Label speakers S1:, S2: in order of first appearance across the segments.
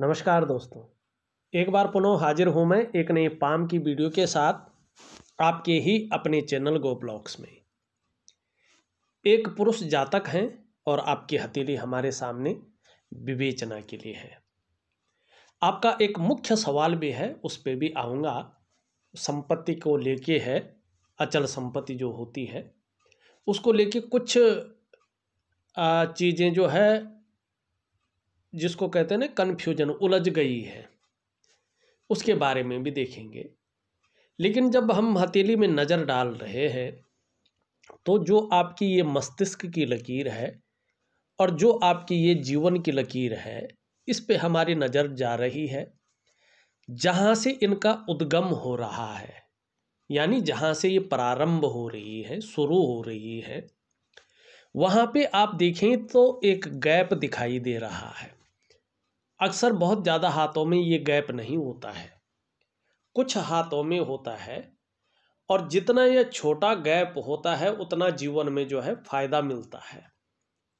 S1: नमस्कार दोस्तों एक बार पुनः हाजिर हूँ मैं एक नए पाम की वीडियो के साथ आपके ही अपने चैनल गो ब्लॉग्स में एक पुरुष जातक हैं और आपकी हथेली हमारे सामने विवेचना के लिए है आपका एक मुख्य सवाल भी है उस पर भी आऊँगा संपत्ति को लेके है अचल संपत्ति जो होती है उसको लेके कुछ चीज़ें जो है जिसको कहते हैं ना कन्फ्यूजन उलझ गई है उसके बारे में भी देखेंगे लेकिन जब हम हथेली में नज़र डाल रहे हैं तो जो आपकी ये मस्तिष्क की लकीर है और जो आपकी ये जीवन की लकीर है इस पे हमारी नज़र जा रही है जहाँ से इनका उद्गम हो रहा है यानी जहाँ से ये प्रारंभ हो रही है शुरू हो रही है वहाँ पे आप देखें तो एक गैप दिखाई दे रहा है अक्सर बहुत ज़्यादा हाथों में ये गैप नहीं होता है कुछ हाथों में होता है और जितना यह छोटा गैप होता है उतना जीवन में जो है फायदा मिलता है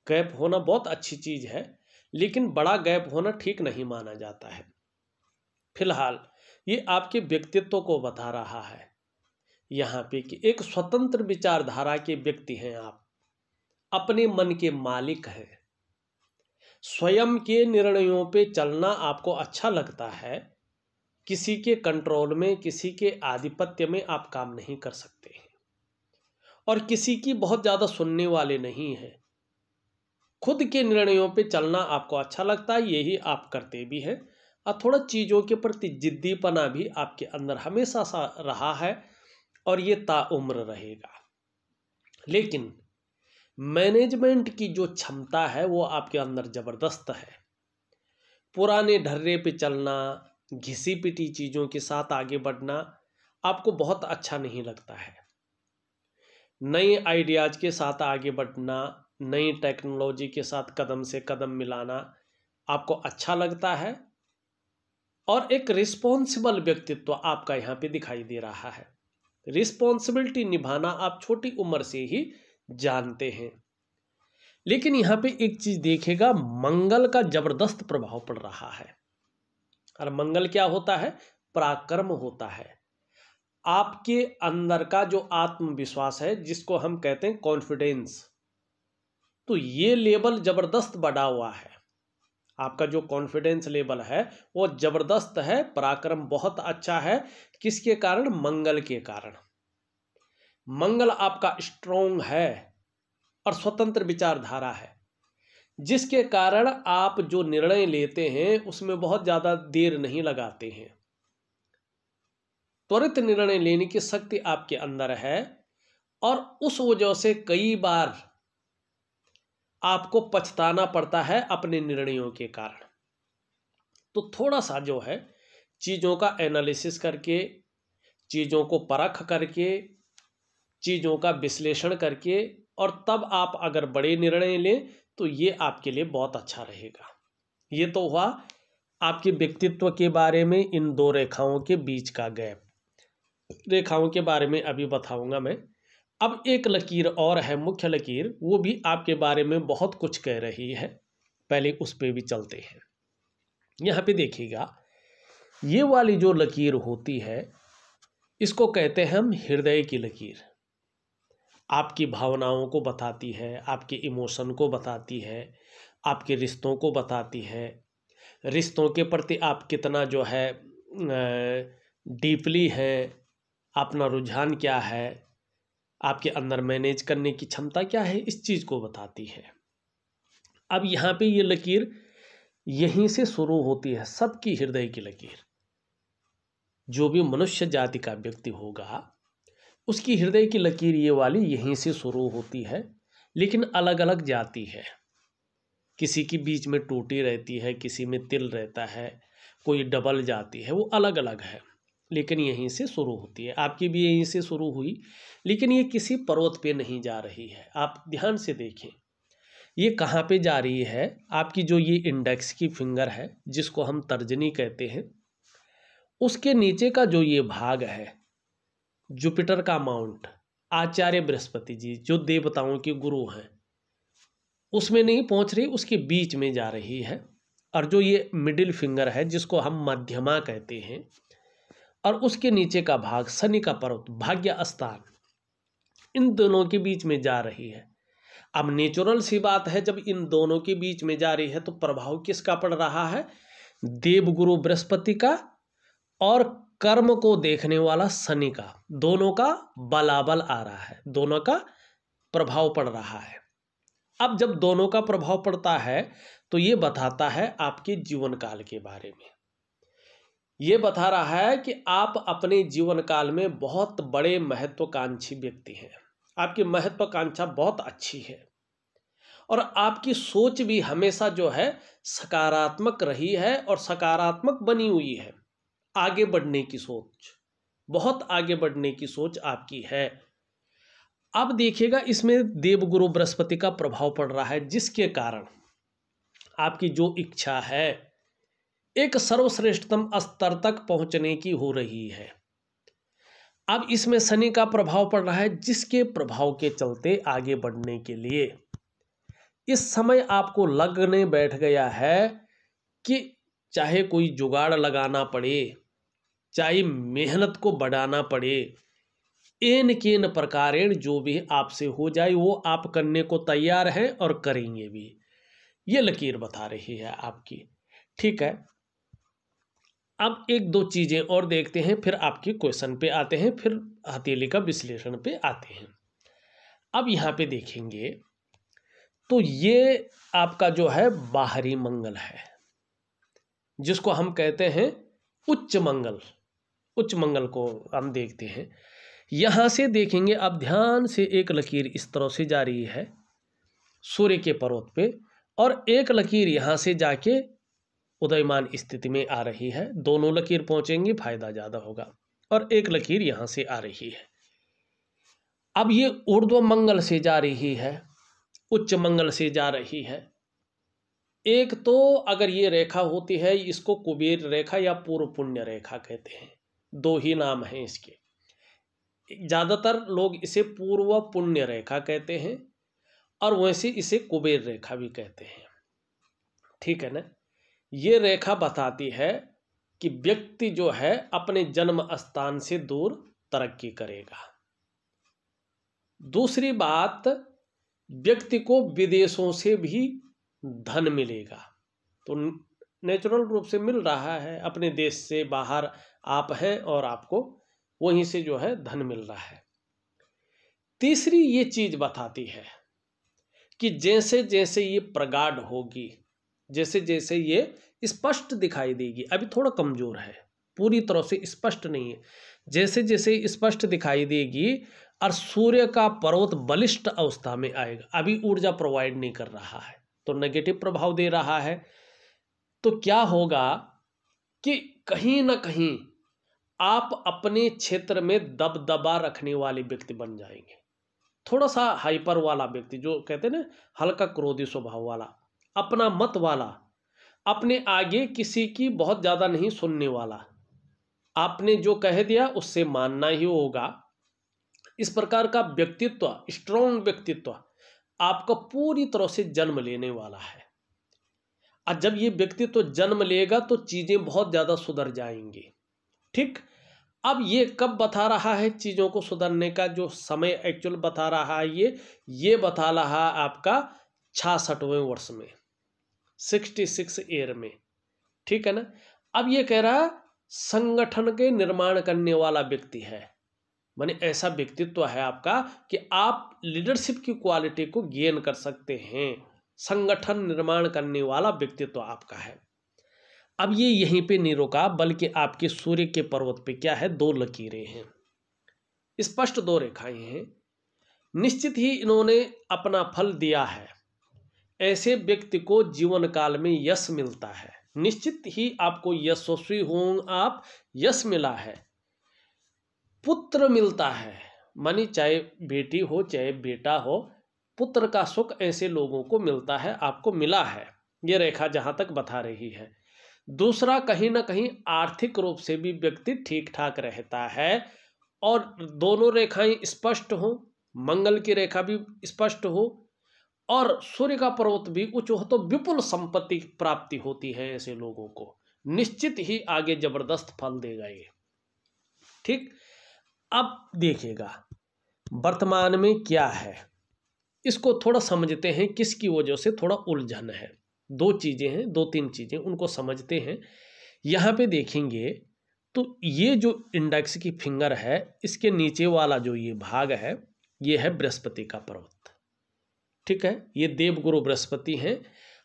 S1: गैप होना बहुत अच्छी चीज़ है लेकिन बड़ा गैप होना ठीक नहीं माना जाता है फिलहाल ये आपके व्यक्तित्व को बता रहा है यहाँ पे कि एक स्वतंत्र विचारधारा के व्यक्ति हैं आप अपने मन के मालिक हैं स्वयं के निर्णयों पे चलना आपको अच्छा लगता है किसी के कंट्रोल में किसी के आधिपत्य में आप काम नहीं कर सकते हैं और किसी की बहुत ज़्यादा सुनने वाले नहीं हैं खुद के निर्णयों पे चलना आपको अच्छा लगता है यही आप करते भी हैं और थोड़ा चीज़ों के प्रति जिद्दीपना भी आपके अंदर हमेशा सा रहा है और ये ताउम्र रहेगा लेकिन मैनेजमेंट की जो क्षमता है वो आपके अंदर ज़बरदस्त है पुराने ढर्रे पे चलना घिसी पिटी चीज़ों के साथ आगे बढ़ना आपको बहुत अच्छा नहीं लगता है नए आइडियाज़ के साथ आगे बढ़ना नई टेक्नोलॉजी के साथ कदम से कदम मिलाना आपको अच्छा लगता है और एक रिस्पॉन्सिबल व्यक्तित्व आपका यहाँ पे दिखाई दे रहा है रिस्पॉन्सिबिलिटी निभाना आप छोटी उम्र से ही जानते हैं लेकिन यहां पे एक चीज देखेगा मंगल का जबरदस्त प्रभाव पड़ रहा है और मंगल क्या होता है पराक्रम होता है आपके अंदर का जो आत्मविश्वास है जिसको हम कहते हैं कॉन्फिडेंस तो ये लेवल जबरदस्त बढ़ा हुआ है आपका जो कॉन्फिडेंस लेवल है वो जबरदस्त है पराक्रम बहुत अच्छा है किसके कारण मंगल के कारण मंगल आपका स्ट्रोंग है और स्वतंत्र विचारधारा है जिसके कारण आप जो निर्णय लेते हैं उसमें बहुत ज़्यादा देर नहीं लगाते हैं त्वरित निर्णय लेने की शक्ति आपके अंदर है और उस वजह से कई बार आपको पछताना पड़ता है अपने निर्णयों के कारण तो थोड़ा सा जो है चीज़ों का एनालिसिस करके चीज़ों को परख करके चीज़ों का विश्लेषण करके और तब आप अगर बड़े निर्णय लें तो ये आपके लिए बहुत अच्छा रहेगा ये तो हुआ आपके व्यक्तित्व के बारे में इन दो रेखाओं के बीच का गैप रेखाओं के बारे में अभी बताऊंगा मैं अब एक लकीर और है मुख्य लकीर वो भी आपके बारे में बहुत कुछ कह रही है पहले उस पर भी चलते हैं यहाँ पे देखिएगा ये वाली जो लकीर होती है इसको कहते हैं हम हृदय की लकीर आपकी भावनाओं को बताती है आपके इमोशन को बताती है आपके रिश्तों को बताती है रिश्तों के प्रति आप कितना जो है डीपली है अपना रुझान क्या है आपके अंदर मैनेज करने की क्षमता क्या है इस चीज़ को बताती है अब यहाँ पे ये लकीर यहीं से शुरू होती है सबकी हृदय की लकीर जो भी मनुष्य जाति का व्यक्ति होगा उसकी हृदय की लकीर ये वाली यहीं से शुरू होती है लेकिन अलग अलग जाती है किसी की बीच में टूटी रहती है किसी में तिल रहता है कोई डबल जाती है वो अलग अलग है लेकिन यहीं से शुरू होती है आपकी भी यहीं से शुरू हुई लेकिन ये किसी पर्वत पे नहीं जा रही है आप ध्यान से देखें ये कहाँ पे जा रही है आपकी जो ये इंडेक्स की फिंगर है जिसको हम तर्जनी कहते हैं उसके नीचे का जो ये भाग है जुपिटर का माउंट आचार्य बृहस्पति जी जो देवताओं के गुरु हैं उसमें नहीं पहुंच रही उसके बीच में जा रही है और जो ये मिडिल फिंगर है जिसको हम मध्यमा कहते हैं और उसके नीचे का भाग शनि का पर्वत भाग्य स्थान इन दोनों के बीच में जा रही है अब नेचुरल सी बात है जब इन दोनों के बीच में जा रही है तो प्रभाव किसका पड़ रहा है देवगुरु बृहस्पति का और कर्म को देखने वाला शनि का दोनों का बलाबल आ रहा है दोनों का प्रभाव पड़ रहा है अब जब दोनों का प्रभाव पड़ता है तो ये बताता है आपके जीवन काल के बारे में ये बता रहा है कि आप अपने जीवन काल में बहुत बड़े महत्वाकांक्षी व्यक्ति हैं आपकी महत्वाकांक्षा बहुत अच्छी है और आपकी सोच भी हमेशा जो है सकारात्मक रही है और सकारात्मक बनी हुई है आगे बढ़ने की सोच बहुत आगे बढ़ने की सोच आपकी है अब देखिएगा इसमें देवगुरु बृहस्पति का प्रभाव पड़ रहा है जिसके कारण आपकी जो इच्छा है एक सर्वश्रेष्ठतम स्तर तक पहुंचने की हो रही है अब इसमें शनि का प्रभाव पड़ रहा है जिसके प्रभाव के चलते आगे बढ़ने के लिए इस समय आपको लगने बैठ गया है कि चाहे कोई जुगाड़ लगाना पड़े चाहे मेहनत को बढ़ाना पड़े एन केन प्रकारेण जो भी आपसे हो जाए वो आप करने को तैयार हैं और करेंगे भी ये लकीर बता रही है आपकी ठीक है अब एक दो चीज़ें और देखते हैं फिर आपके क्वेश्चन पे आते हैं फिर हथेली का विश्लेषण पे आते हैं अब यहाँ पे देखेंगे तो ये आपका जो है बाहरी मंगल है जिसको हम कहते हैं उच्च मंगल उच्च मंगल को हम देखते हैं यहाँ से देखेंगे अब ध्यान से एक लकीर इस तरह से जा रही है सूर्य के पर्वत पे और एक लकीर यहाँ से जाके उदयमान स्थिति में आ रही है दोनों लकीर पहुँचेंगे फायदा ज़्यादा होगा और एक लकीर यहाँ से आ रही है अब ये ऊर्ध्व मंगल से जा रही है उच्च मंगल से जा रही है एक तो अगर ये रेखा होती है इसको कुबेर रेखा या पूर्व पुण्य रेखा कहते हैं दो ही नाम हैं इसके ज़्यादातर लोग इसे पूर्व पुण्य रेखा कहते हैं और वैसे इसे कुबेर रेखा भी कहते हैं ठीक है ना ये रेखा बताती है कि व्यक्ति जो है अपने जन्म स्थान से दूर तरक्की करेगा दूसरी बात व्यक्ति को विदेशों से भी धन मिलेगा तो नेचुरल रूप से मिल रहा है अपने देश से बाहर आप हैं और आपको वहीं से जो है धन मिल रहा है तीसरी ये चीज बताती है कि जैसे जैसे ये प्रगाढ़ होगी जैसे जैसे ये स्पष्ट दिखाई देगी अभी थोड़ा कमजोर है पूरी तरह से स्पष्ट नहीं है जैसे जैसे स्पष्ट दिखाई देगी और सूर्य का पर्वत बलिष्ठ अवस्था में आएगा अभी ऊर्जा प्रोवाइड नहीं कर रहा है तो नेगेटिव प्रभाव दे रहा है तो क्या होगा कि कहीं ना कहीं आप अपने क्षेत्र में दबदबा रखने वाले व्यक्ति बन जाएंगे थोड़ा सा हाइपर वाला व्यक्ति जो कहते हैं ना हल्का क्रोधी स्वभाव वाला अपना मत वाला अपने आगे किसी की बहुत ज़्यादा नहीं सुनने वाला आपने जो कह दिया उससे मानना ही होगा इस प्रकार का व्यक्तित्व स्ट्रॉन्ग व्यक्तित्व आपका पूरी तरह से जन्म लेने वाला है और जब ये व्यक्तित्व जन्म लेगा तो चीज़ें बहुत ज़्यादा सुधर जाएंगी ठीक अब ये कब बता रहा है चीज़ों को सुधरने का जो समय एक्चुअल बता रहा है ये ये बता रहा है आपका छासठवें वर्ष में सिक्सटी सिक्स ईयर में ठीक है ना अब ये कह रहा संगठन के निर्माण करने वाला व्यक्ति है माने ऐसा व्यक्तित्व है आपका कि आप लीडरशिप की क्वालिटी को गेन कर सकते हैं संगठन निर्माण करने वाला व्यक्तित्व आपका है अब ये यहीं पे नहीं रुका बल्कि आपके सूर्य के पर्वत पे क्या है दो लकीरें हैं स्पष्ट दो रेखाएं हैं निश्चित ही इन्होंने अपना फल दिया है ऐसे व्यक्ति को जीवन काल में यश मिलता है निश्चित ही आपको यशस्वी होंगे आप यश मिला है पुत्र मिलता है मानी चाहे बेटी हो चाहे बेटा हो पुत्र का सुख ऐसे लोगों को मिलता है आपको मिला है ये रेखा जहाँ तक बता रही है दूसरा कहीं ना कहीं आर्थिक रूप से भी व्यक्ति ठीक ठाक रहता है और दोनों रेखाएं स्पष्ट हो मंगल की रेखा भी स्पष्ट हो और सूर्य का पर्वत भी उच्च हो तो विपुल संपत्ति प्राप्ति होती है ऐसे लोगों को निश्चित ही आगे जबरदस्त फल देगा ये ठीक अब देखिएगा वर्तमान में क्या है इसको थोड़ा समझते हैं किसकी वजह से थोड़ा उलझन है दो चीज़ें हैं दो तीन चीज़ें उनको समझते हैं यहाँ पे देखेंगे तो ये जो इंडेक्स की फिंगर है इसके नीचे वाला जो ये भाग है ये है बृहस्पति का पर्वत ठीक है ये देवगुरु बृहस्पति हैं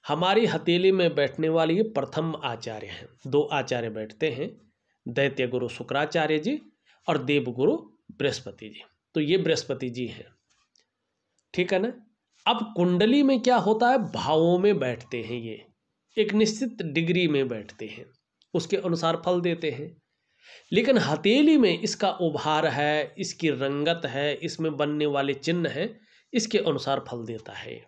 S1: हमारी हथेली में बैठने वाले ये प्रथम आचार्य हैं दो आचार्य बैठते हैं दैत्य गुरु शुक्राचार्य जी और देवगुरु बृहस्पति जी तो ये बृहस्पति जी हैं ठीक है ना अब कुंडली में क्या होता है भावों में बैठते हैं ये एक निश्चित डिग्री में बैठते हैं उसके अनुसार फल देते हैं लेकिन हथेली में इसका उभार है इसकी रंगत है इसमें बनने वाले चिन्ह हैं इसके अनुसार फल देता है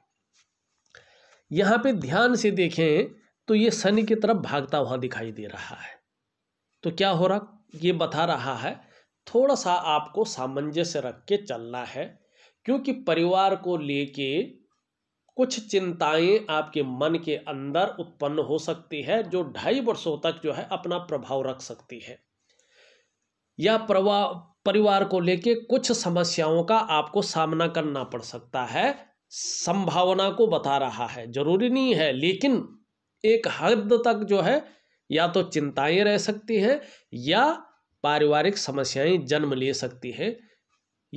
S1: यहाँ पे ध्यान से देखें तो ये शनि की तरफ भागता हुआ दिखाई दे रहा है तो क्या हो रहा ये बता रहा है थोड़ा सा आपको सामंजस्य रख के चलना है क्योंकि परिवार को लेके कुछ चिंताएं आपके मन के अंदर उत्पन्न हो सकती है जो ढाई वर्षों तक जो है अपना प्रभाव रख सकती है या प्रवा परिवार को लेके कुछ समस्याओं का आपको सामना करना पड़ सकता है संभावना को बता रहा है जरूरी नहीं है लेकिन एक हद तक जो है या तो चिंताएं रह सकती हैं या पारिवारिक समस्याएं जन्म ले सकती हैं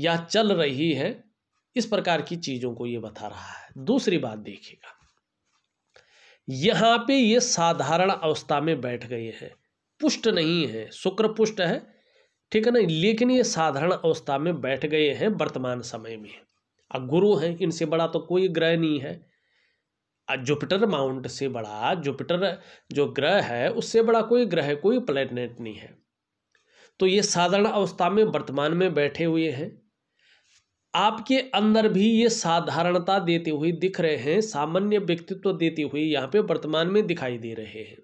S1: या चल रही हैं इस प्रकार की चीज़ों को ये बता रहा है दूसरी बात देखिएगा यहां पे ये साधारण अवस्था में बैठ गए हैं पुष्ट नहीं है शुक्र पुष्ट है ठीक है ना लेकिन ये साधारण अवस्था में बैठ गए हैं वर्तमान समय में अब गुरु हैं इनसे बड़ा तो कोई ग्रह नहीं है जुपिटर माउंट से बड़ा जुपिटर जो ग्रह है उससे बड़ा कोई ग्रह कोई प्लेनेट नहीं है तो ये साधारण अवस्था में वर्तमान में बैठे हुए हैं आपके अंदर भी ये साधारणता देते हुए दिख रहे हैं सामान्य व्यक्तित्व देते हुए यहाँ पे वर्तमान में दिखाई दे रहे हैं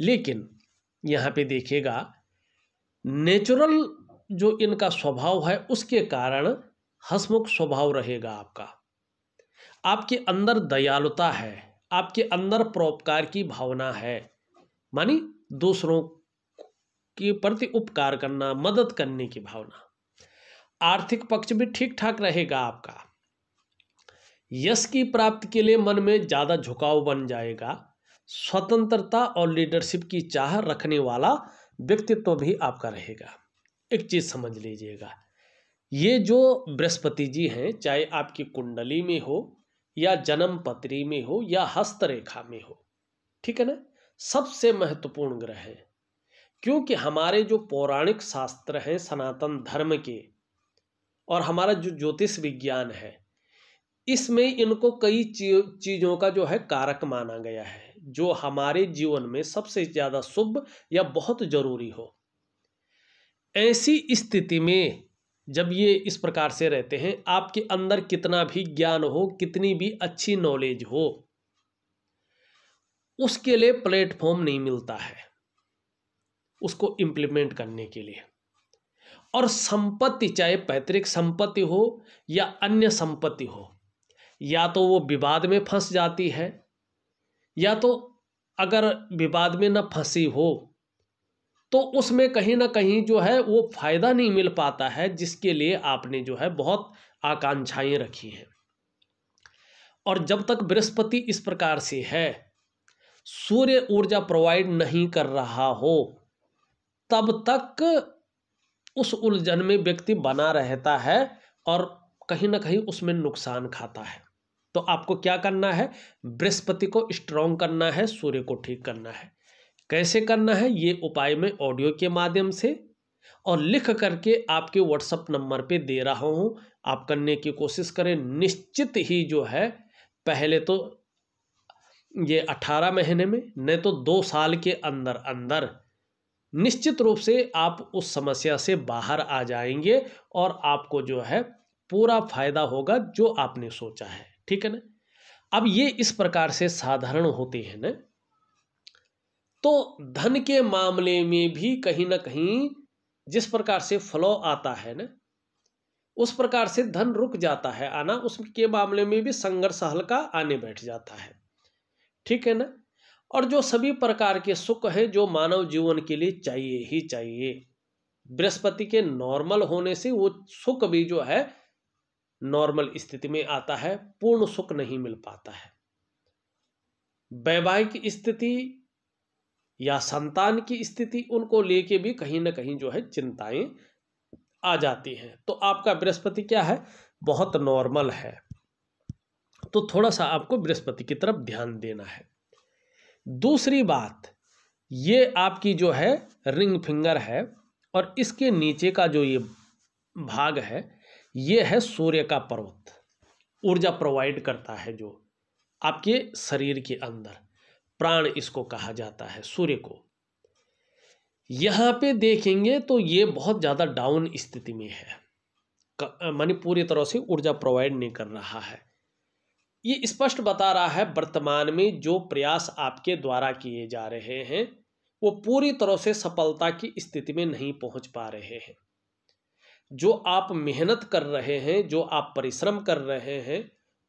S1: लेकिन यहाँ पे देखिएगा नेचुरल जो इनका स्वभाव है उसके कारण हसमुख स्वभाव रहेगा आपका आपके अंदर दयालुता है आपके अंदर परोपकार की भावना है मानी दूसरों के प्रति उपकार करना मदद करने की भावना आर्थिक पक्ष भी ठीक ठाक रहेगा आपका यश की प्राप्ति के लिए मन में ज़्यादा झुकाव बन जाएगा स्वतंत्रता और लीडरशिप की चाह रखने वाला व्यक्तित्व भी आपका रहेगा एक चीज़ समझ लीजिएगा ये जो बृहस्पति जी हैं चाहे आपकी कुंडली में हो या जन्म पत्री में हो या हस्तरेखा में हो ठीक है ना सबसे महत्वपूर्ण ग्रह हैं क्योंकि हमारे जो पौराणिक शास्त्र हैं सनातन धर्म के और हमारा जो ज्योतिष विज्ञान है इसमें इनको कई चीज़ों का जो है कारक माना गया है जो हमारे जीवन में सबसे ज़्यादा शुभ या बहुत ज़रूरी हो ऐसी स्थिति में जब ये इस प्रकार से रहते हैं आपके अंदर कितना भी ज्ञान हो कितनी भी अच्छी नॉलेज हो उसके लिए प्लेटफॉर्म नहीं मिलता है उसको इम्प्लीमेंट करने के लिए और संपत्ति चाहे पैतृक संपत्ति हो या अन्य संपत्ति हो या तो वो विवाद में फंस जाती है या तो अगर विवाद में न फंसी हो तो उसमें कहीं ना कहीं जो है वो फायदा नहीं मिल पाता है जिसके लिए आपने जो है बहुत आकांक्षाएं रखी हैं और जब तक बृहस्पति इस प्रकार से है सूर्य ऊर्जा प्रोवाइड नहीं कर रहा हो तब तक उस उलझन में व्यक्ति बना रहता है और कहीं ना कहीं उसमें नुकसान खाता है तो आपको क्या करना है बृहस्पति को स्ट्रॉन्ग करना है सूर्य को ठीक करना है कैसे करना है ये उपाय मैं ऑडियो के माध्यम से और लिख करके आपके व्हाट्सअप नंबर पे दे रहा हूँ आप करने की कोशिश करें निश्चित ही जो है पहले तो ये अठारह महीने में नहीं तो दो साल के अंदर अंदर निश्चित रूप से आप उस समस्या से बाहर आ जाएंगे और आपको जो है पूरा फायदा होगा जो आपने सोचा है ठीक है ना अब ये इस प्रकार से साधारण होते हैं ना तो धन के मामले में भी कहीं ना कहीं जिस प्रकार से फ्लो आता है ना उस प्रकार से धन रुक जाता है आना उसके मामले में भी संघर्ष हल्का आने बैठ जाता है ठीक है ना और जो सभी प्रकार के सुख है जो मानव जीवन के लिए चाहिए ही चाहिए बृहस्पति के नॉर्मल होने से वो सुख भी जो है नॉर्मल स्थिति में आता है पूर्ण सुख नहीं मिल पाता है वैवाहिक स्थिति या संतान की स्थिति उनको लेके भी कहीं ना कहीं जो है चिंताएं आ जाती हैं तो आपका बृहस्पति क्या है बहुत नॉर्मल है तो थोड़ा सा आपको बृहस्पति की तरफ ध्यान देना है दूसरी बात ये आपकी जो है रिंग फिंगर है और इसके नीचे का जो ये भाग है ये है सूर्य का पर्वत ऊर्जा प्रोवाइड करता है जो आपके शरीर के अंदर प्राण इसको कहा जाता है सूर्य को यहाँ पे देखेंगे तो ये बहुत ज़्यादा डाउन स्थिति में है मानी पूरी तरह से ऊर्जा प्रोवाइड नहीं कर रहा है ये स्पष्ट बता रहा है वर्तमान में जो प्रयास आपके द्वारा किए जा रहे हैं वो पूरी तरह से सफलता की स्थिति में नहीं पहुंच पा रहे हैं जो आप मेहनत कर रहे हैं जो आप परिश्रम कर रहे हैं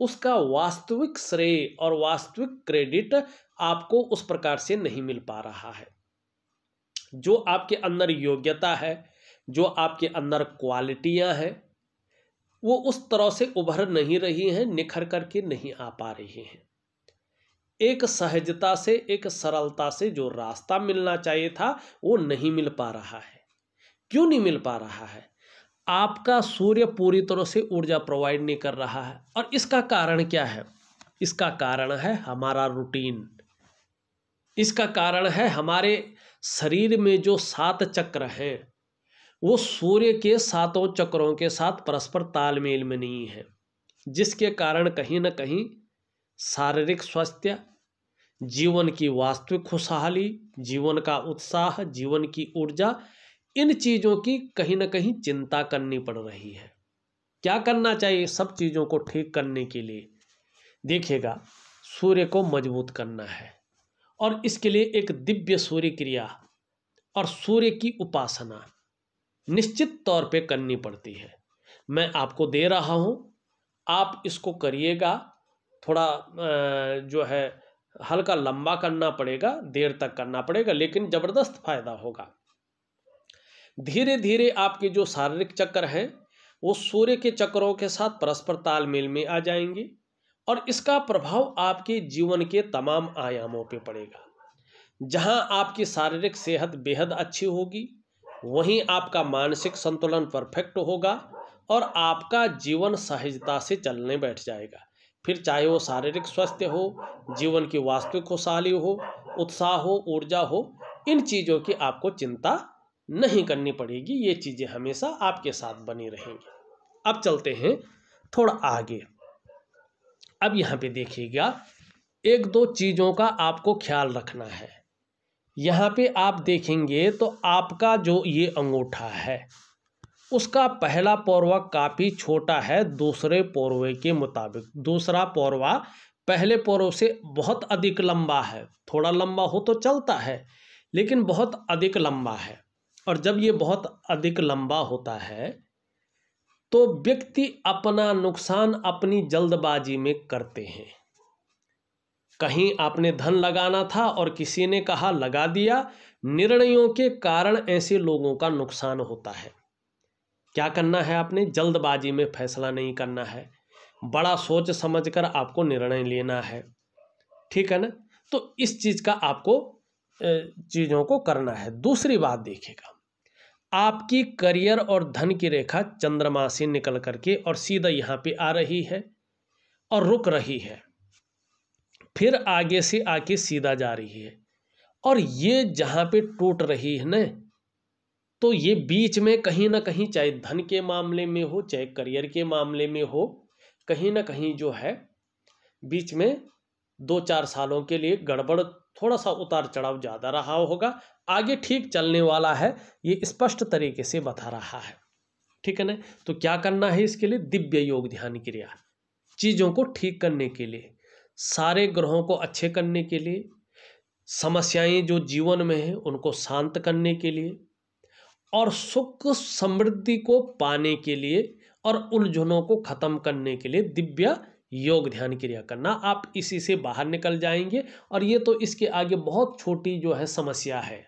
S1: उसका वास्तविक श्रेय और वास्तविक क्रेडिट आपको उस प्रकार से नहीं मिल पा रहा है जो आपके अंदर योग्यता है जो आपके अंदर क्वालिटियां हैं वो उस तरह से उभर नहीं रही हैं निखर करके नहीं आ पा रही हैं एक सहजता से एक सरलता से जो रास्ता मिलना चाहिए था वो नहीं मिल पा रहा है क्यों नहीं मिल पा रहा है आपका सूर्य पूरी तरह से ऊर्जा प्रोवाइड नहीं कर रहा है और इसका कारण क्या है इसका कारण है हमारा रूटीन इसका कारण है हमारे शरीर में जो सात चक्र हैं वो सूर्य के सातों चक्रों के साथ परस्पर तालमेल में नहीं है जिसके कारण कहीं ना कहीं शारीरिक स्वास्थ्य जीवन की वास्तविक खुशहाली जीवन का उत्साह जीवन की ऊर्जा इन चीज़ों की कहीं ना कहीं चिंता करनी पड़ रही है क्या करना चाहिए सब चीज़ों को ठीक करने के लिए देखिएगा सूर्य को मजबूत करना है और इसके लिए एक दिव्य सूर्य क्रिया और सूर्य की उपासना निश्चित तौर पे करनी पड़ती है मैं आपको दे रहा हूँ आप इसको करिएगा थोड़ा जो है हल्का लंबा करना पड़ेगा देर तक करना पड़ेगा लेकिन ज़बरदस्त फायदा होगा धीरे धीरे आपके जो शारीरिक चक्कर हैं वो सूर्य के चक्रों के साथ परस्पर तालमेल में आ जाएंगे और इसका प्रभाव आपके जीवन के तमाम आयामों पे पड़ेगा जहाँ आपकी शारीरिक सेहत बेहद अच्छी होगी वहीं आपका मानसिक संतुलन परफेक्ट होगा और आपका जीवन सहजता से चलने बैठ जाएगा फिर चाहे वो शारीरिक स्वास्थ्य हो जीवन की वास्तविक खुशहाली हो उत्साह हो ऊर्जा हो इन चीज़ों की आपको चिंता नहीं करनी पड़ेगी ये चीज़ें हमेशा आपके साथ बनी रहेंगी अब चलते हैं थोड़ा आगे अब यहाँ पे देखिएगा एक दो चीज़ों का आपको ख्याल रखना है यहाँ पे आप देखेंगे तो आपका जो ये अंगूठा है उसका पहला पौरवा काफ़ी छोटा है दूसरे पौरवे के मुताबिक दूसरा पौरवा पहले पौरव से बहुत अधिक लंबा है थोड़ा लंबा हो तो चलता है लेकिन बहुत अधिक लंबा है और जब ये बहुत अधिक लंबा होता है तो व्यक्ति अपना नुकसान अपनी जल्दबाजी में करते हैं कहीं आपने धन लगाना था और किसी ने कहा लगा दिया निर्णयों के कारण ऐसे लोगों का नुकसान होता है क्या करना है आपने जल्दबाजी में फैसला नहीं करना है बड़ा सोच समझकर आपको निर्णय लेना है ठीक है ना तो इस चीज़ का आपको चीज़ों को करना है दूसरी बात देखिएगा आपकी करियर और धन की रेखा चंद्रमा से निकल करके और सीधा यहाँ पे आ रही है और रुक रही है फिर आगे से आके सीधा जा रही है और ये जहाँ पे टूट रही है ना तो ये बीच में कहीं ना कहीं चाहे धन के मामले में हो चाहे करियर के मामले में हो कहीं ना कहीं जो है बीच में दो चार सालों के लिए गड़बड़ थोड़ा सा उतार चढ़ाव ज़्यादा रहा होगा आगे ठीक चलने वाला है ये स्पष्ट तरीके से बता रहा है ठीक है ना तो क्या करना है इसके लिए दिव्य योग ध्यान क्रिया चीज़ों को ठीक करने के लिए सारे ग्रहों को अच्छे करने के लिए समस्याएं जो जीवन में हैं उनको शांत करने के लिए और सुख समृद्धि को पाने के लिए और उलझनों को खत्म करने के लिए दिव्य योग ध्यान क्रिया करना आप इसी से बाहर निकल जाएंगे और ये तो इसके आगे बहुत छोटी जो है समस्या है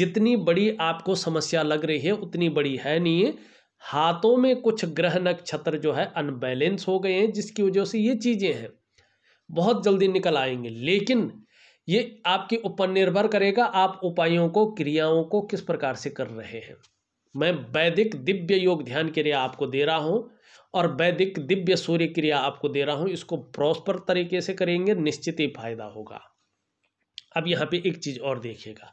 S1: जितनी बड़ी आपको समस्या लग रही है उतनी बड़ी है नहीं है हाथों में कुछ ग्रह नक्षत्र जो है अनबैलेंस हो गए हैं जिसकी वजह से ये चीज़ें हैं बहुत जल्दी निकल आएंगे लेकिन ये आपके ऊपर निर्भर करेगा आप उपायों को क्रियाओं को किस प्रकार से कर रहे हैं मैं वैदिक दिव्य योग ध्यान क्रिया आपको दे रहा हूँ और वैदिक दिव्य सूर्य क्रिया आपको दे रहा हूँ इसको प्रॉस्पर तरीके से करेंगे निश्चित ही फायदा होगा अब यहाँ पे एक चीज़ और देखिएगा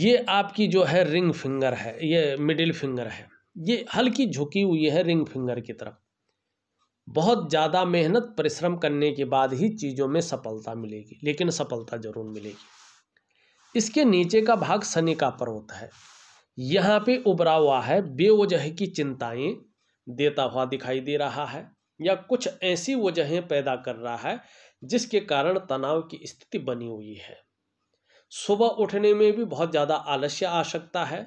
S1: ये आपकी जो है रिंग फिंगर है ये मिडिल फिंगर है ये हल्की झुकी हुई है रिंग फिंगर की तरफ बहुत ज़्यादा मेहनत परिश्रम करने के बाद ही चीज़ों में सफलता मिलेगी लेकिन सफलता ज़रूर मिलेगी इसके नीचे का भाग शनि का पर्वत है यहाँ पे उभरा हुआ है बेवजह की चिंताएं देता हुआ दिखाई दे रहा है या कुछ ऐसी वजहें पैदा कर रहा है जिसके कारण तनाव की स्थिति बनी हुई है सुबह उठने में भी बहुत ज़्यादा आलस्य आ सकता है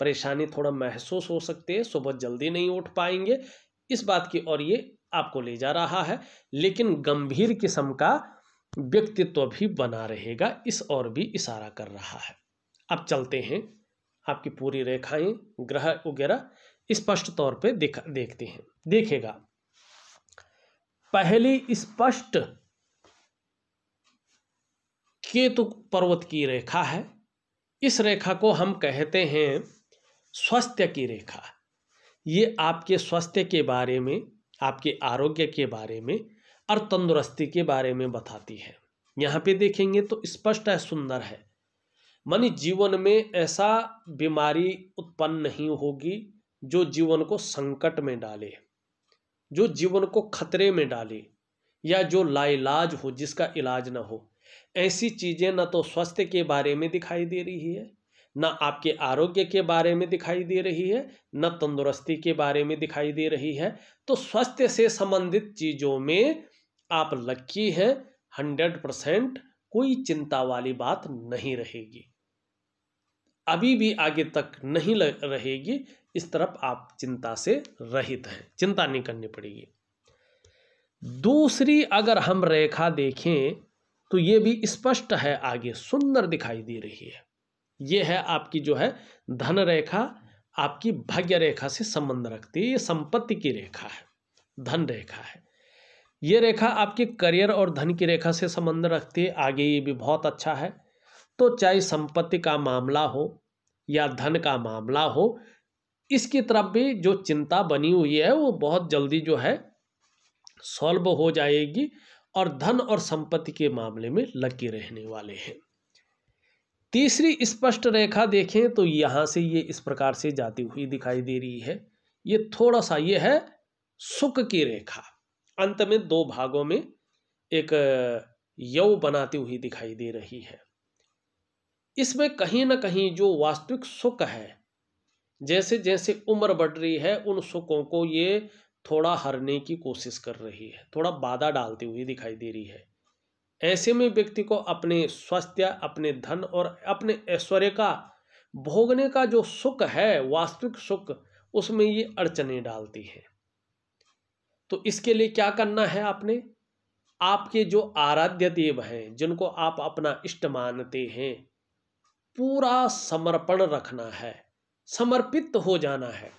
S1: परेशानी थोड़ा महसूस हो सकती है सुबह जल्दी नहीं उठ पाएंगे इस बात की और ये आपको ले जा रहा है लेकिन गंभीर किस्म का व्यक्तित्व भी बना रहेगा इस और भी इशारा कर रहा है अब चलते हैं आपकी पूरी रेखाएं ग्रह वगैरह स्पष्ट तौर पे देख देखते हैं देखेगा पहली स्पष्ट केतु पर्वत की रेखा है इस रेखा को हम कहते हैं स्वास्थ्य की रेखा ये आपके स्वास्थ्य के बारे में आपके आरोग्य के बारे में और तंदुरुस्ती के बारे में बताती है यहाँ पे देखेंगे तो स्पष्ट है सुंदर है मनी जीवन में ऐसा बीमारी उत्पन्न नहीं होगी जो जीवन को संकट में डाले जो जीवन को खतरे में डाले या जो लाइलाज हो जिसका इलाज ना हो ऐसी चीज़ें ना तो स्वास्थ्य के बारे में दिखाई दे रही है न आपके आरोग्य के बारे में दिखाई दे रही है न तंदुरुस्ती के बारे में दिखाई दे रही है तो स्वास्थ्य से संबंधित चीज़ों में आप लक्की हैं हंड्रेड परसेंट कोई चिंता वाली बात नहीं रहेगी अभी भी आगे तक नहीं रहेगी इस तरफ आप चिंता से रहित हैं चिंता नहीं करनी पड़ेगी दूसरी अगर हम रेखा देखें तो ये भी स्पष्ट है आगे सुंदर दिखाई दे रही है ये है आपकी जो है धन रेखा आपकी भाग्य रेखा से संबंध रखती है ये संपत्ति की रेखा है धन रेखा है ये रेखा आपके करियर और धन की रेखा से संबंध रखती है आगे ये भी बहुत अच्छा है तो चाहे संपत्ति का मामला हो या धन का मामला हो इसकी तरफ भी जो चिंता बनी हुई है वो बहुत जल्दी जो है सॉल्व हो जाएगी और धन और संपत्ति के मामले में लकी रहने वाले हैं तीसरी स्पष्ट रेखा देखें तो यहाँ से ये इस प्रकार से जाती हुई दिखाई दे रही है ये थोड़ा सा ये है सुख की रेखा अंत में दो भागों में एक यव बनाती हुई दिखाई दे रही है इसमें कहीं ना कहीं जो वास्तविक सुख है जैसे जैसे उम्र बढ़ रही है उन सुखों को ये थोड़ा हरने की कोशिश कर रही है थोड़ा बाधा डालती हुई दिखाई दे रही है ऐसे में व्यक्ति को अपने स्वास्थ्य अपने धन और अपने ऐश्वर्य का भोगने का जो सुख है वास्तविक सुख उसमें ये अड़चने डालती है तो इसके लिए क्या करना है आपने आपके जो आराध्य देव हैं जिनको आप अपना इष्ट मानते हैं पूरा समर्पण रखना है समर्पित हो जाना है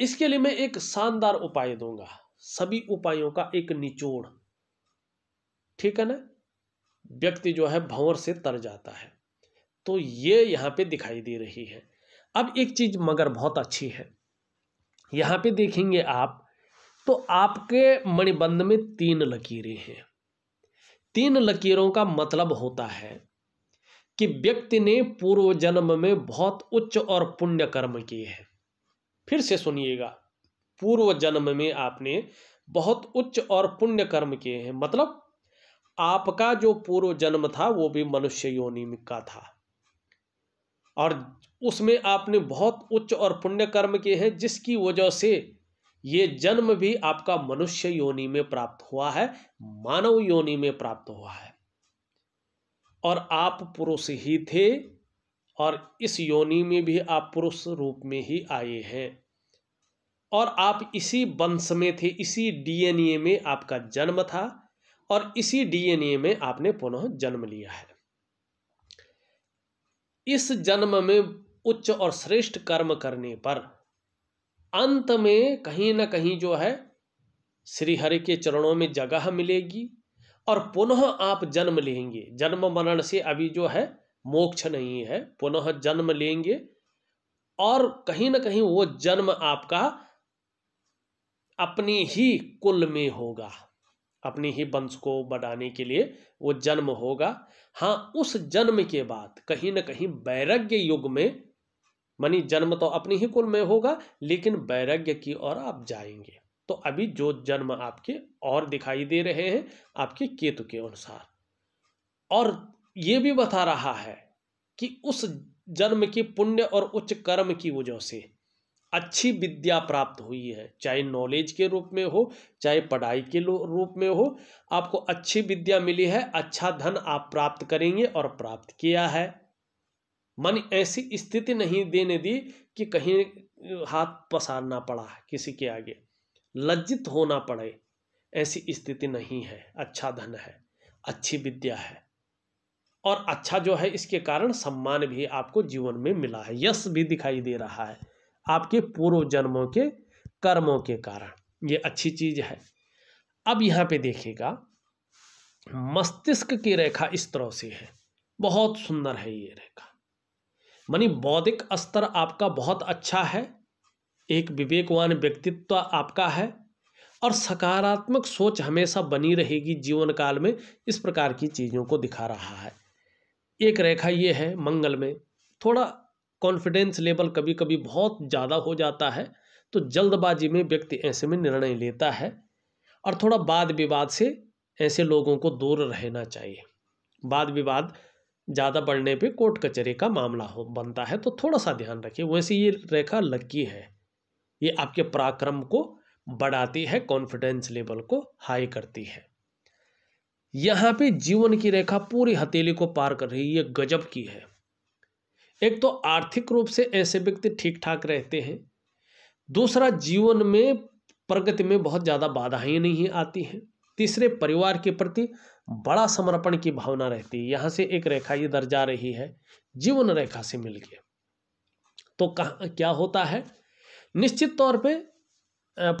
S1: इसके लिए मैं एक शानदार उपाय दूंगा सभी उपायों का एक निचोड़ ठीक है ना व्यक्ति जो है भंवर से तर जाता है तो ये यहाँ पे दिखाई दे रही है अब एक चीज़ मगर बहुत अच्छी है यहाँ पे देखेंगे आप तो आपके मणिबंध में तीन लकीरें हैं तीन लकीरों का मतलब होता है कि व्यक्ति ने पूर्व जन्म में बहुत उच्च और पुण्य कर्म किए हैं फिर से सुनिएगा पूर्व जन्म में आपने बहुत उच्च और पुण्य कर्म किए हैं मतलब आपका जो पूर्व जन्म था वो भी मनुष्य योनि का था और उसमें आपने बहुत उच्च और पुण्य कर्म किए हैं जिसकी वजह से ये जन्म भी आपका मनुष्य योनि में प्राप्त हुआ है मानव योनि में प्राप्त हुआ है और आप पुरुष ही थे और इस योनि में भी आप पुरुष रूप में ही आए हैं और आप इसी वंश में थे इसी डीएनए में आपका जन्म था और इसी डीएनए में आपने पुनः जन्म लिया है इस जन्म में उच्च और श्रेष्ठ कर्म करने पर अंत में कहीं ना कहीं जो है श्रीहरि के चरणों में जगह मिलेगी और पुनः आप जन्म लेंगे जन्म मरण से अभी जो है मोक्ष नहीं है पुनः जन्म लेंगे और कहीं ना कहीं वो जन्म आपका अपनी ही कुल में होगा अपनी ही वंश को बढ़ाने के लिए वो जन्म होगा हाँ उस जन्म के बाद कहीं ना कहीं वैराग्य युग में मनी जन्म तो अपने ही कुल में होगा लेकिन वैराग्य की ओर आप जाएंगे तो अभी जो जन्म आपके और दिखाई दे रहे हैं आपके केतु के अनुसार और ये भी बता रहा है कि उस जन्म के पुण्य और उच्च कर्म की वजह से अच्छी विद्या प्राप्त हुई है चाहे नॉलेज के रूप में हो चाहे पढ़ाई के रूप में हो आपको अच्छी विद्या मिली है अच्छा धन आप प्राप्त करेंगे और प्राप्त किया है मन ऐसी स्थिति नहीं देने दी कि कहीं हाथ पसारना पड़ा किसी के आगे लज्जित होना पड़े ऐसी स्थिति नहीं है अच्छा धन है अच्छी विद्या है और अच्छा जो है इसके कारण सम्मान भी आपको जीवन में मिला है यश भी दिखाई दे रहा है आपके पूर्व जन्मों के कर्मों के कारण ये अच्छी चीज है अब यहाँ पे देखिएगा मस्तिष्क की रेखा इस तरह से है बहुत सुंदर है ये रेखा मानी बौद्धिक स्तर आपका बहुत अच्छा है एक विवेकवान व्यक्तित्व आपका है और सकारात्मक सोच हमेशा बनी रहेगी जीवन काल में इस प्रकार की चीज़ों को दिखा रहा है एक रेखा ये है मंगल में थोड़ा कॉन्फिडेंस लेवल कभी कभी बहुत ज़्यादा हो जाता है तो जल्दबाजी में व्यक्ति ऐसे में निर्णय लेता है और थोड़ा वाद विवाद से ऐसे लोगों को दूर रहना चाहिए वाद विवाद ज़्यादा बढ़ने पे कोर्ट कचहरी का मामला हो बनता है तो थोड़ा सा ध्यान रखिए वैसे ये रेखा लकी है ये आपके पराक्रम को बढ़ाती है कॉन्फिडेंस लेवल को हाई करती है यहाँ पे जीवन की रेखा पूरी हथेली को पार कर रही है गजब की है एक तो आर्थिक रूप से ऐसे व्यक्ति ठीक ठाक रहते हैं दूसरा जीवन में प्रगति में बहुत ज़्यादा बाधाएं नहीं आती हैं तीसरे परिवार के प्रति बड़ा समर्पण की भावना रहती है यहाँ से एक रेखा ये दर्ज जा रही है जीवन रेखा से के तो कहा क्या होता है निश्चित तौर पे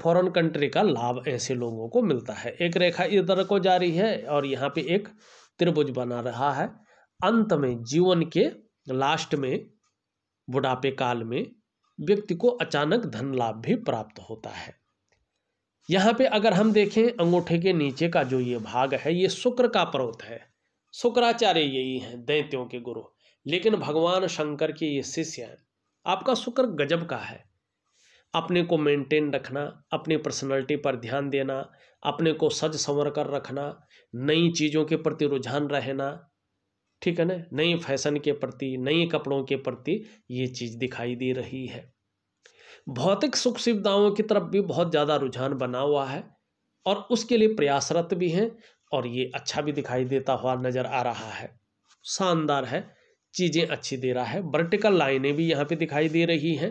S1: फॉरेन कंट्री का लाभ ऐसे लोगों को मिलता है एक रेखा इधर को जा रही है और यहाँ पे एक त्रिभुज बना रहा है अंत में जीवन के लास्ट में बुढ़ापे काल में व्यक्ति को अचानक धन लाभ भी प्राप्त होता है यहाँ पे अगर हम देखें अंगूठे के नीचे का जो ये भाग है ये शुक्र का पर्वत है शुक्राचार्य यही हैं दैत्यों के गुरु लेकिन भगवान शंकर के ये शिष्य हैं आपका शुक्र गजब का है अपने को मेंटेन रखना अपनी पर्सनालिटी पर ध्यान देना अपने को सज संवर कर रखना नई चीज़ों के प्रति रुझान रहना ठीक है ना नए फैशन के प्रति नए कपड़ों के प्रति ये चीज़ दिखाई दे रही है भौतिक सुख सुविधाओं की तरफ भी बहुत ज़्यादा रुझान बना हुआ है और उसके लिए प्रयासरत भी हैं और ये अच्छा भी दिखाई देता हुआ नज़र आ रहा है शानदार है चीज़ें अच्छी दे रहा है वर्टिकल लाइनें भी यहाँ पे दिखाई दे रही हैं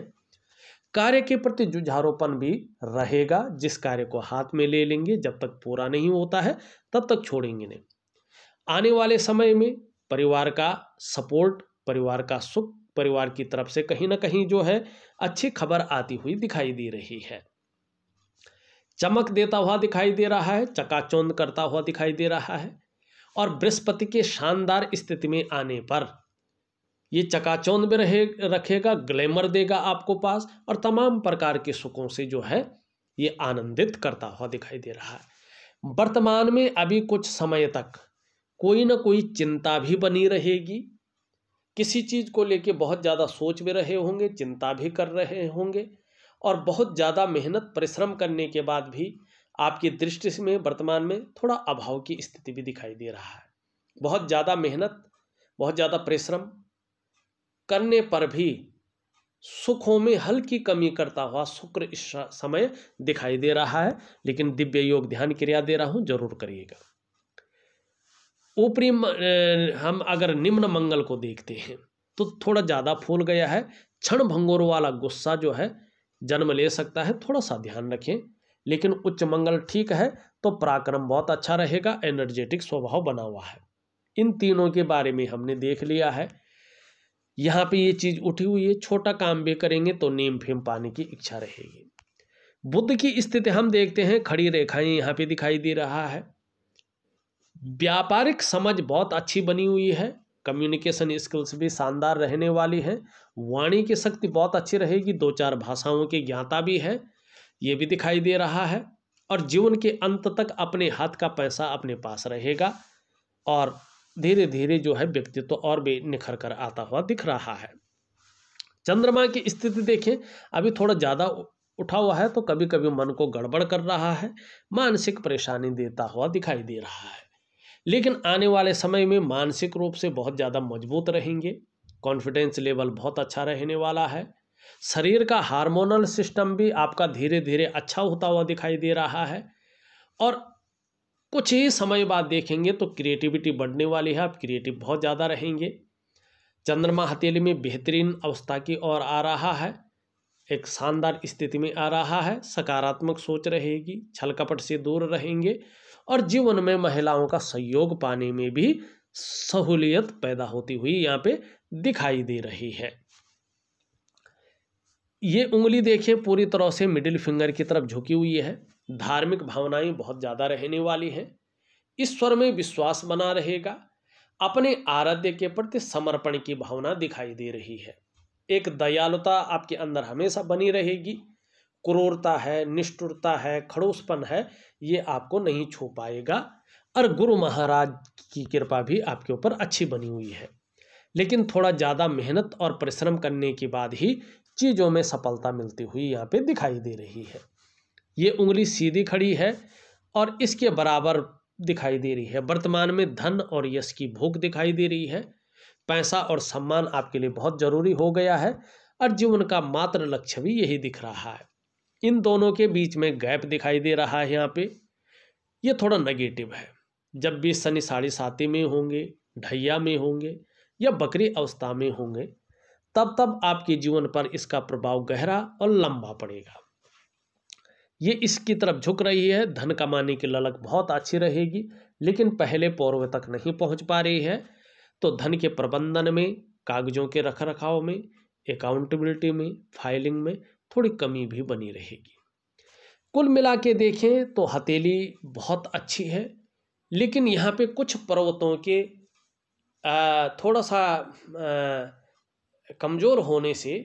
S1: कार्य के प्रति जुझारोपन भी रहेगा जिस कार्य को हाथ में ले लेंगे जब तक पूरा नहीं होता है तब तक छोड़ेंगे नहीं आने वाले समय में परिवार का सपोर्ट परिवार का सुख परिवार की तरफ से कहीं ना कहीं जो है अच्छी खबर आती हुई दिखाई दे रही है चमक देता हुआ दिखाई दे रहा है चकाचौंध करता हुआ दिखाई दे रहा है और बृहस्पति के शानदार स्थिति में आने पर ये चकाचौंध में रहे रखेगा ग्लैमर देगा आपको पास और तमाम प्रकार के सुखों से जो है ये आनंदित करता हुआ दिखाई दे रहा है वर्तमान में अभी कुछ समय तक कोई ना कोई चिंता भी बनी रहेगी किसी चीज़ को लेके बहुत ज़्यादा सोच भी रहे होंगे चिंता भी कर रहे होंगे और बहुत ज़्यादा मेहनत परिश्रम करने के बाद भी आपकी दृष्टि में वर्तमान में थोड़ा अभाव की स्थिति भी दिखाई दे रहा है बहुत ज़्यादा मेहनत बहुत ज़्यादा परिश्रम करने पर भी सुखों में हल्की कमी करता हुआ शुक्र इस समय दिखाई दे रहा है लेकिन दिव्य योग ध्यान क्रिया दे रहा हूँ जरूर करिएगा ऊपरी हम अगर निम्न मंगल को देखते हैं तो थोड़ा ज़्यादा फूल गया है क्षण भंगोर वाला गुस्सा जो है जन्म ले सकता है थोड़ा सा ध्यान रखें लेकिन उच्च मंगल ठीक है तो पराक्रम बहुत अच्छा रहेगा एनर्जेटिक स्वभाव बना हुआ है इन तीनों के बारे में हमने देख लिया है यहाँ पे ये चीज़ उठी हुई है छोटा काम भी करेंगे तो नीम फेम पाने की इच्छा रहेगी बुद्ध की स्थिति हम देखते हैं खड़ी रेखाएं यहाँ पे दिखाई दे रहा है व्यापारिक समझ बहुत अच्छी बनी हुई है कम्युनिकेशन स्किल्स भी शानदार रहने वाली हैं वाणी की शक्ति बहुत अच्छी रहेगी दो चार भाषाओं की ज्ञाता भी है ये भी दिखाई दे रहा है और जीवन के अंत तक अपने हाथ का पैसा अपने पास रहेगा और धीरे धीरे जो है व्यक्तित्व तो और भी निखर कर आता हुआ दिख रहा है चंद्रमा की स्थिति देखें अभी थोड़ा ज़्यादा उठा हुआ है तो कभी कभी मन को गड़बड़ कर रहा है मानसिक परेशानी देता हुआ दिखाई दे रहा है लेकिन आने वाले समय में मानसिक रूप से बहुत ज़्यादा मजबूत रहेंगे कॉन्फिडेंस लेवल बहुत अच्छा रहने वाला है शरीर का हार्मोनल सिस्टम भी आपका धीरे धीरे अच्छा होता हुआ दिखाई दे रहा है और कुछ ही समय बाद देखेंगे तो क्रिएटिविटी बढ़ने वाली है आप क्रिएटिव बहुत ज़्यादा रहेंगे चंद्रमा हथेली में बेहतरीन अवस्था की ओर आ रहा है एक शानदार स्थिति में आ रहा है सकारात्मक सोच रहेगी छल कपट से दूर रहेंगे और जीवन में महिलाओं का सहयोग पाने में भी सहूलियत पैदा होती हुई यहाँ पे दिखाई दे रही है ये उंगली देखिए पूरी तरह से मिडिल फिंगर की तरफ झुकी हुई है धार्मिक भावनाएं बहुत ज़्यादा रहने वाली हैं ईश्वर में विश्वास बना रहेगा अपने आराध्य के प्रति समर्पण की भावना दिखाई दे रही है एक दयालुता आपके अंदर हमेशा बनी रहेगी क्रूरता है निष्ठुरता है खड़ोसपन है ये आपको नहीं छू पाएगा और गुरु महाराज की कृपा भी आपके ऊपर अच्छी बनी हुई है लेकिन थोड़ा ज़्यादा मेहनत और परिश्रम करने के बाद ही चीज़ों में सफलता मिलती हुई यहाँ पे दिखाई दे रही है ये उंगली सीधी खड़ी है और इसके बराबर दिखाई दे रही है वर्तमान में धन और यश की भूख दिखाई दे रही है पैसा और सम्मान आपके लिए बहुत ज़रूरी हो गया है और जीवन का मात्र लक्ष्य भी यही दिख रहा है इन दोनों के बीच में गैप दिखाई दे रहा है यहाँ पे ये थोड़ा नेगेटिव है जब भी शनि साढ़े साती में होंगे ढैया में होंगे या बकरी अवस्था में होंगे तब तब आपके जीवन पर इसका प्रभाव गहरा और लंबा पड़ेगा ये इसकी तरफ झुक रही है धन कमाने की ललक बहुत अच्छी रहेगी लेकिन पहले पौर्व तक नहीं पहुंच पा रही है तो धन के प्रबंधन में कागजों के रख रखाव में अकाउंटेबिलिटी में फाइलिंग में थोड़ी कमी भी बनी रहेगी कुल मिला के देखें तो हथेली बहुत अच्छी है लेकिन यहाँ पे कुछ पर्वतों के थोड़ा सा कमज़ोर होने से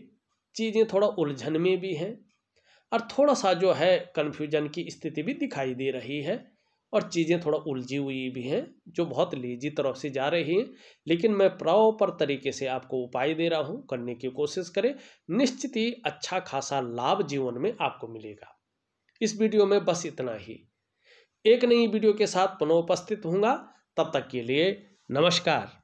S1: चीज़ें थोड़ा उलझन में भी हैं और थोड़ा सा जो है कन्फ्यूजन की स्थिति भी दिखाई दे रही है और चीज़ें थोड़ा उलझी हुई भी हैं जो बहुत लेजी तरफ से जा रही हैं लेकिन मैं प्रॉपर तरीके से आपको उपाय दे रहा हूँ करने की कोशिश करें निश्चित ही अच्छा खासा लाभ जीवन में आपको मिलेगा इस वीडियो में बस इतना ही एक नई वीडियो के साथ पुनः उपस्थित होंगे तब तक के लिए नमस्कार